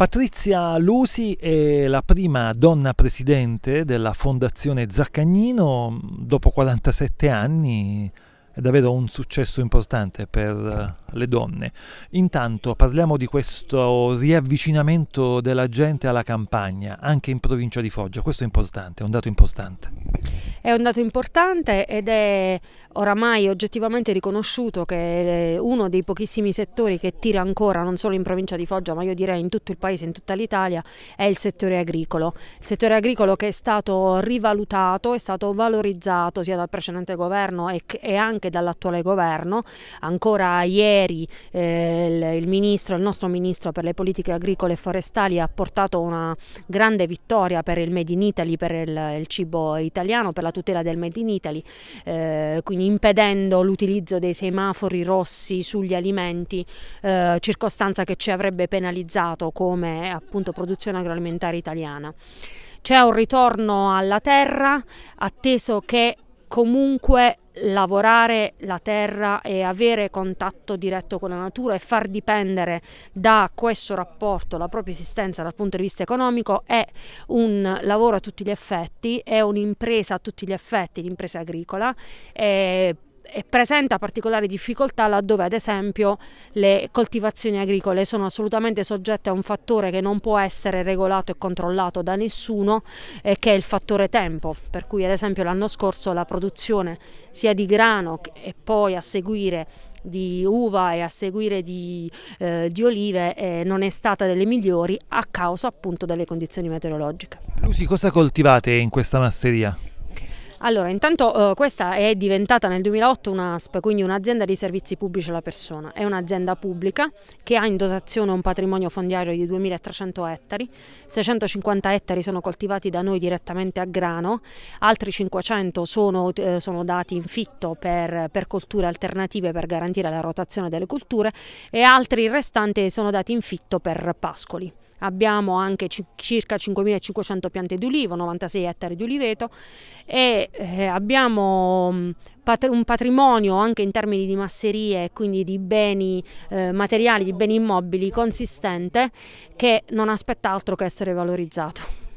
Patrizia Lusi è la prima donna presidente della Fondazione Zaccagnino dopo 47 anni. È davvero un successo importante per eh, le donne. Intanto parliamo di questo riavvicinamento della gente alla campagna, anche in provincia di Foggia. Questo è importante, è un dato importante. È un dato importante ed è oramai oggettivamente riconosciuto che è eh, uno dei pochissimi settori che tira ancora non solo in provincia di Foggia ma io direi in tutto il paese, in tutta l'Italia, è il settore agricolo. Il settore agricolo che è stato rivalutato, è stato valorizzato sia dal precedente governo e, anche dall'attuale governo. Ancora ieri eh, il, il, ministro, il nostro ministro per le politiche agricole e forestali ha portato una grande vittoria per il Made in Italy, per il, il cibo italiano, per la la tutela del Made in Italy, eh, quindi impedendo l'utilizzo dei semafori rossi sugli alimenti, eh, circostanza che ci avrebbe penalizzato come appunto produzione agroalimentare italiana. C'è un ritorno alla terra, atteso che comunque lavorare la terra e avere contatto diretto con la natura e far dipendere da questo rapporto la propria esistenza dal punto di vista economico è un lavoro a tutti gli effetti, è un'impresa a tutti gli effetti, l'impresa agricola. Eh, e presenta particolari difficoltà laddove ad esempio le coltivazioni agricole sono assolutamente soggette a un fattore che non può essere regolato e controllato da nessuno eh, che è il fattore tempo per cui ad esempio l'anno scorso la produzione sia di grano e poi a seguire di uva e a seguire di, eh, di olive eh, non è stata delle migliori a causa appunto delle condizioni meteorologiche. Lucy, cosa coltivate in questa masseria? Allora, intanto eh, questa è diventata nel 2008 un'ASP, quindi un'azienda di servizi pubblici alla persona. È un'azienda pubblica che ha in dotazione un patrimonio fondiario di 2.300 ettari, 650 ettari sono coltivati da noi direttamente a grano, altri 500 sono, eh, sono dati in fitto per, per, colture alternative per garantire la rotazione delle colture e altri restanti sono dati in fitto per pascoli abbiamo anche c- circa 5.500 piante di ulivo, 96 ettari di uliveto e eh, abbiamo mm, pat- un patrimonio anche in termini di masserie e quindi di beni eh, materiali, di beni immobili consistente che non aspetta altro che essere valorizzato.